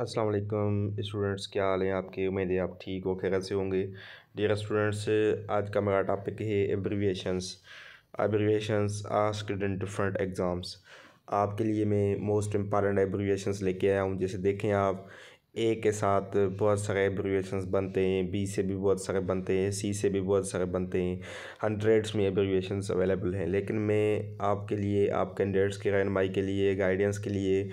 अस्सलाम वालेकुम स्टूडेंट्स क्या हाल हैं आपके उम्मीद है आप ठीक हो खैर से होंगे डियर स्टूडेंट्स आज का मेरा टॉपिक है abbreviations abbreviations ask in different exams आपके लिए मैं मोस्ट इम्पॉर्टेंट एब्रीविएशंस लेके आया हूँ जैसे देखें आप ए के साथ बहुत सारे एब्रीविएशंस बनते हैं बी से भी बहुत सारे बनते हैं सी से भी बहुत सारे बनते हैं हंड्रेड्स में एब्रीविएशंस अवेलेबल हैं लेकिन मैं आपके लिए आप कैंडिडेट्स की रहनमाई के लिए गाइडेंस के लिए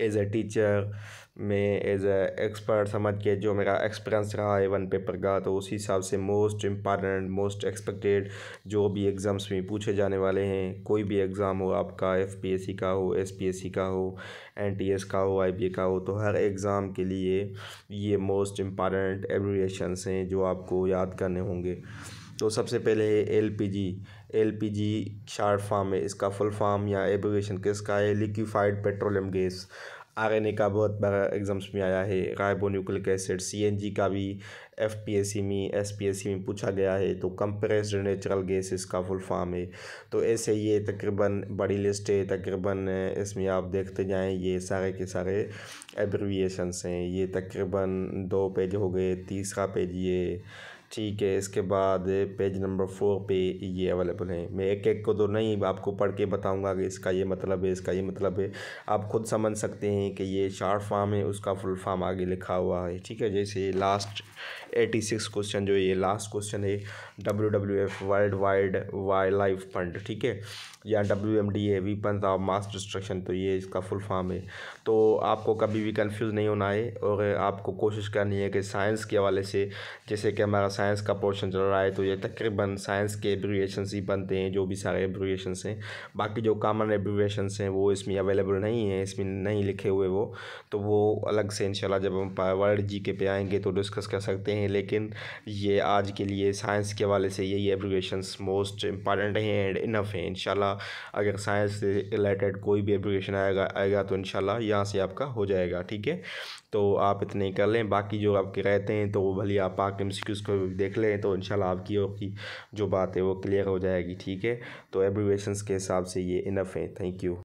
एज़ ए टीचर मैं एज़ ए एक्सपर्ट समझ के जो मेरा एक्सपीरियंस रहा है वन पेपर का तो उसी हिसाब से मोस्ट इम्पॉर्टेंट मोस्ट एक्सपेक्टेड जो भी एग्ज़ाम्स में पूछे जाने वाले हैं कोई भी एग्ज़ाम हो आपका एफ पी एस सी का हो एस पी एस सी का हो एन टी एस का हो आई बी ए का हो तो हर एग्ज़ाम के लिए ये मोस्ट इम्पॉर्टेंट एब्रीवेशंस हैं जो आपको याद करने होंगे तो सबसे पहले है L P G L P G short form है इसका फुल फार्म या एब्रिवेशन किसका है liquefied petroleum gas R N A का बहुत बड़ा एग्जाम्स में आया है nucleic acid C N G का भी एफ पी एस सी में एस पी एस सी में पूछा गया है तो कंप्रेस्ड नेचुरल गैस इसका फुल फार्म है तो ऐसे ये तकरीबन बड़ी लिस्ट है तकरीबन इसमें आप देखते जाएँ ये सारे के सारे एब्रिविएशंस हैं ये तकरीबन दो पेज हो गए तीसरा पेज ये ठीक है इसके बाद पेज नंबर फोर पे ये अवेलेबल है मैं एक एक को तो नहीं आपको पढ़ के बताऊँगा कि इसका ये मतलब है इसका ये मतलब है आप खुद समझ सकते हैं कि ये शार्ट फॉर्म है उसका फुल फॉर्म आगे लिखा हुआ है ठीक है जैसे लास्ट एटी सिक्स क्वेश्चन जो ये लास्ट क्वेश्चन है W W F world wide wildlife लाइफ फंड ठीक है या W M D a weapon of mass destruction तो ये इसका फुल फॉर्म है तो आपको कभी भी कन्फ्यूज़ नहीं होना है और आपको कोशिश करनी है कि साइंस के हवाले से जैसे कि हमारा साइंस का पोर्शन चल रहा है तो ये तकरीबन साइंस के एब्रीवेशंस ही बनते हैं जो भी सारे एब्रीवेशंस हैं बाकी जो कॉमन एब्रीवेशंस हैं वो इसमें अवेलेबल नहीं है इसमें नहीं लिखे हुए वो तो वो अलग से इंशाल्लाह जब हम वर्ल्ड जी के पे आएंगे तो डिस्कस कर सकते हैं लेकिन ये आज के लिए साइंस के हवाले से यही एब्रीवेशंस मोस्ट इंपॉर्टेंट हैं एंड इनफ हैं इन अगर साइंस से रिलेटेड कोई भी एब्रीवेशन आएगा आएगा तो इन यहाँ से आपका हो जाएगा ठीक है तो आप इतने कर लें बाकी जो आपके रहते हैं तो वो भले आप पाक एम को देख लें तो इन आपकी की जो बात है वो क्लियर हो जाएगी ठीक है तो एब्रीवेशन के हिसाब से ये इनफ़ है थैंक यू